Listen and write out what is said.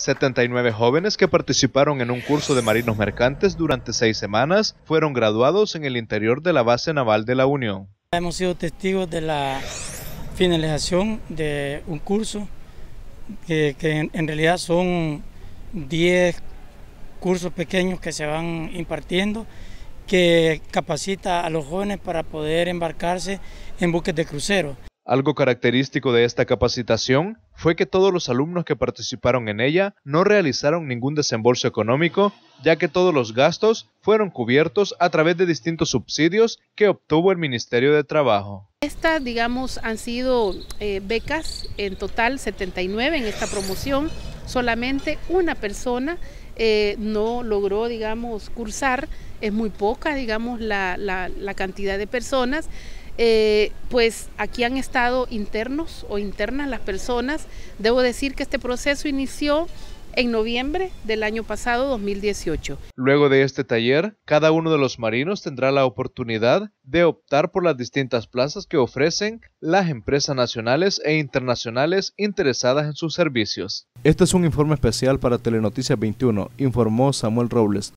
79 jóvenes que participaron en un curso de marinos mercantes durante seis semanas fueron graduados en el interior de la base naval de la Unión. Hemos sido testigos de la finalización de un curso que, en realidad son 10 cursos pequeños que se van impartiendo que capacita a los jóvenes para poder embarcarse en buques de crucero. Algo característico de esta capacitación fue que todos los alumnos que participaron en ella no realizaron ningún desembolso económico, ya que todos los gastos fueron cubiertos a través de distintos subsidios que obtuvo el Ministerio de Trabajo. Estas, digamos, han sido eh, becas, en total 79 en esta promoción. Solamente una persona eh, no logró, digamos, cursar. Es muy poca, digamos, la, la cantidad de personas. Eh, pues aquí han estado internos o internas las personas. Debo decir que este proceso inició en noviembre del año pasado 2018. Luego de este taller, cada uno de los marinos tendrá la oportunidad de optar por las distintas plazas que ofrecen las empresas nacionales e internacionales interesadas en sus servicios. Este es un informe especial para Telenoticias 21, informó Samuel Robles.